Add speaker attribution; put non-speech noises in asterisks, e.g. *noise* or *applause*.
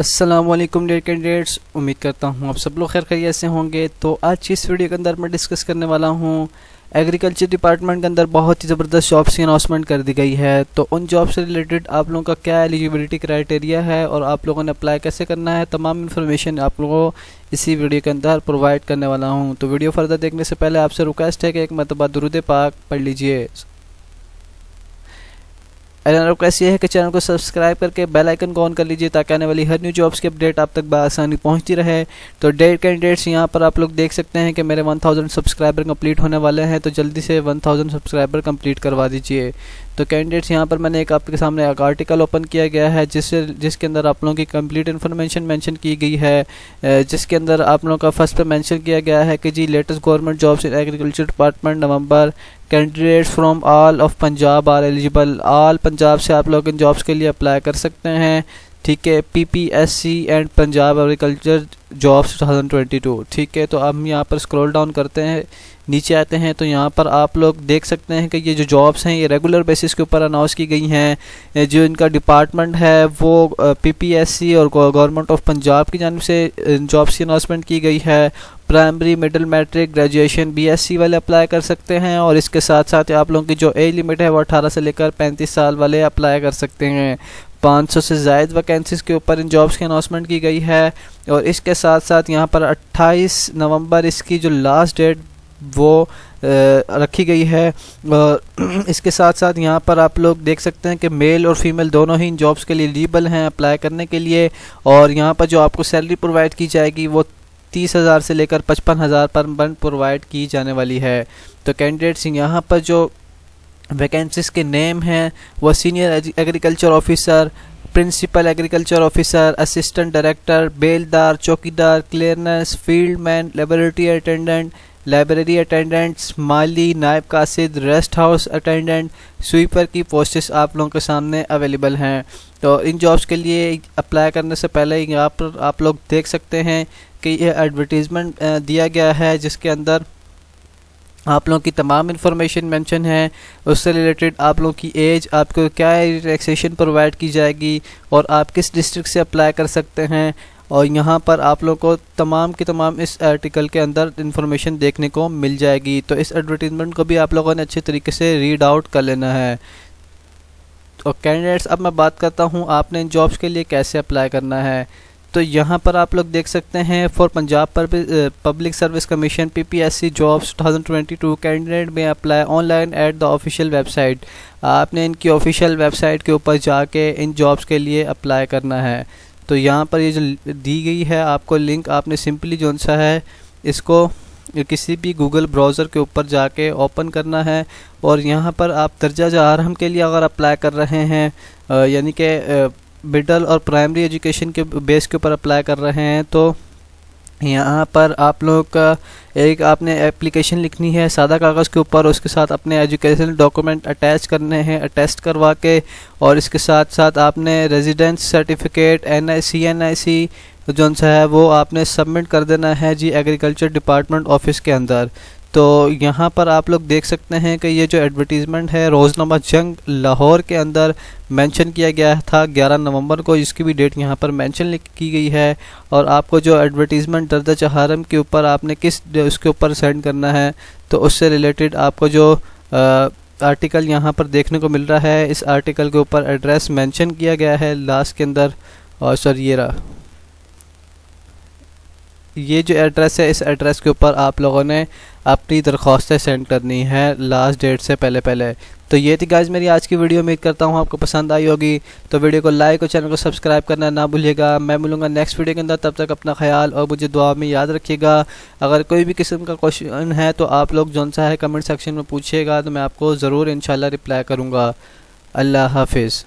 Speaker 1: Aslam dare candidates उम्मीद करता हूँ आप सब लोग खैर खैरियत से होंगे तो आज इस वीडियो के अंदर मैं डिस्कस करने वाला हूँ एग्रीकल्चर डिपार्टमेंट के अंदर बहुत ही ज़बरदस्त जॉब्स की अनाउंसमेंट कर दी गई है तो उन जॉब से रिलेटेड आप लोगों का क्या एलिजिबिलिटी क्राइटेरिया है और आप लोगों ने अप्लाई कैसे करना है तमाम इन्फॉर्मेशन आप लोगों को इसी वीडियो के अंदर प्रोवाइड करने वाला हूँ तो वीडियो फर्दर देखने से पहले आपसे रिक्वेस्ट है कि एक मरतबा दरुद पाक पढ़ लीजिए अगर रिक्वेस्ट ये है कि चैनल को सब्सक्राइब करके बेल आइकन को ऑन कर लीजिए ताकि आने वाली हर न्यू जॉब्स की अपडेट आप तक बसानी पहुंचती रहे तो डेट कैंडिडेट्स यहाँ पर आप लोग देख सकते हैं कि मेरे 1000 सब्सक्राइबर कंप्लीट होने वाले हैं तो जल्दी से 1000 सब्सक्राइबर कंप्लीट करवा दीजिए तो कैंडिडेट्स यहाँ पर मैंने एक आपके सामने एक आर्टिकल ओपन किया गया है जिससे जिसके अंदर आप लोगों की कंप्लीट इन्फॉर्मेशन मेंशन की गई है जिसके अंदर आप लोगों का फर्स्ट पे मेंशन किया गया है कि जी latest government jobs in agriculture department November candidates from all of Punjab are eligible all Punjab से आप लोग इन जॉब्स के लिए अप्लाई कर सकते हैं ठीक है P P S C and Punjab agriculture jobs 2022 ठीक है तो अब हम यहाँ पर स्क्रॉल डाउन करते हैं नीचे आते हैं तो यहाँ पर आप लोग देख सकते हैं कि ये जो जॉब्स हैं ये रेगुलर बेसिस के ऊपर अनाउंस की गई हैं जो इनका डिपार्टमेंट है वो पीपीएससी और गवर्नमेंट ऑफ पंजाब की जानब से जॉब्स की अनाउंसमेंट की गई है प्राइमरी मिडिल मैट्रिक ग्रेजुएशन सी वाले अप्लाई कर सकते हैं और इसके साथ साथ आप लोगों की जो एज लिमिट है वो अठारह से लेकर पैंतीस साल वाले अप्लाई कर सकते हैं 500 से जायद वैकेंसीज़ के ऊपर इन जॉब्स की अनाउंसमेंट की गई है और इसके साथ साथ यहाँ पर 28 नवंबर इसकी जो लास्ट डेट वो रखी गई है और *clears throat* इसके साथ साथ यहाँ पर आप लोग देख सकते हैं कि मेल और फीमेल दोनों ही इन जॉब्स के लिए एलिजिबल हैं अप्लाई करने के लिए और यहाँ पर जो आपको सैलरी प्रोवाइड की जाएगी वो तीस हज़ार से लेकर पचपन हज़ार पर मंथ प्रोवाइड की जाने वाली है तो कैंडिडेट्स यहाँ पर जो वैकेंसीज के नेम हैं वो senior agriculture officer principal agriculture officer assistant director बेलदार चौकीदार clearance field man laboratory attendant library attendants माली नायब कासिद रेस्ट हाउस अटेंडेंट स्वीपर की पोस्टेस आप लोगों के सामने अवेलेबल हैं तो इन जॉब्स के लिए अप्लाई करने से पहले यहाँ पर आप लोग देख सकते हैं कि यह एडवर्टीज़मेंट दिया गया है जिसके अंदर आप लोगों की तमाम इन्फॉर्मेशन मेंशन है उससे रिलेटेड आप लोगों की एज आपको क्या रिलैक्सेशन प्रोवाइड की जाएगी और आप किस डिस्ट्रिक्ट से अप्लाई कर सकते हैं और यहाँ पर आप लोगों को तमाम के तमाम इस आर्टिकल के अंदर इन्फॉर्मेशन देखने को मिल जाएगी तो इस एडवर्टीज़मेंट को भी आप लोगों ने अच्छे तरीके से रीड आउट कर लेना है और कैंडिडेट्स अब मैं बात करता हूँ आपने इन जॉब्स के लिए कैसे अप्लाई करना है तो यहाँ पर आप लोग देख सकते हैं फॉर पंजाब पर public service commission PPSC jobs 2022 candidate में apply online at the official website आपने इनकी ऑफिशियल वेबसाइट के ऊपर जाके इन जॉब्स के लिए अप्लाई करना है तो यहाँ पर ये जो दी गई है आपको लिंक आपने सिंपली जो सा है इसको किसी भी गूगल ब्राउज़र के ऊपर जाके ओपन करना है और यहाँ पर आप दर्जा जहरम के लिए अगर अप्लाई कर रहे हैं यानी कि मिडल और प्राइमरी एजुकेशन के बेस के ऊपर अप्लाई कर रहे हैं तो यहाँ पर आप लोगों का एक आपने एप्लीकेशन लिखनी है सादा कागज़ के ऊपर उसके साथ अपने एजुकेशनल डॉक्यूमेंट अटैच करने हैं अटेस्ट करवा के और इसके साथ साथ आपने residence certificate N I C N I C जो सा है वो आपने सबमिट कर देना है जी एग्रीकल्चर डिपार्टमेंट ऑफिस के अंदर तो यहाँ पर आप लोग देख सकते हैं कि ये जो एडवर्टीज़मेंट है रोज़नामा जंग लाहौर के अंदर मेंशन किया गया था 11 नवंबर को इसकी भी डेट यहाँ पर मेंशन की गई है और आपको जो एडवर्टीज़मेंट दर्जा चहारम के ऊपर आपने किस उसके ऊपर सेंड करना है तो उससे रिलेटेड आपको जो आ, आर्टिकल यहाँ पर देखने को मिल रहा है इस आर्टिकल के ऊपर एड्रेस मैंशन किया गया है लास्ट के अंदर और सर ये रहा ये जो एड्रेस है इस एड्रेस के ऊपर आप लोगों ने अपनी दरख्वास्तें सेंड करनी है लास्ट डेट से पहले पहले तो ये थी गाइज मेरी आज की वीडियो उम्मीद करता हूँ आपको पसंद आई होगी तो वीडियो को लाइक और चैनल को सब्सक्राइब करना ना भूलिएगा मैं मिलूँगा नेक्स्ट वीडियो के अंदर तब तक अपना ख्याल और मुझे दुआ में याद रखिएगा अगर कोई भी किस्म का क्वेश्चन है तो आप लोग जौन सा है कमेंट सेक्शन में पूछिएगा तो मैं आपको ज़रूर इन रिप्लाई करूँगा अल्लाह हाफिज़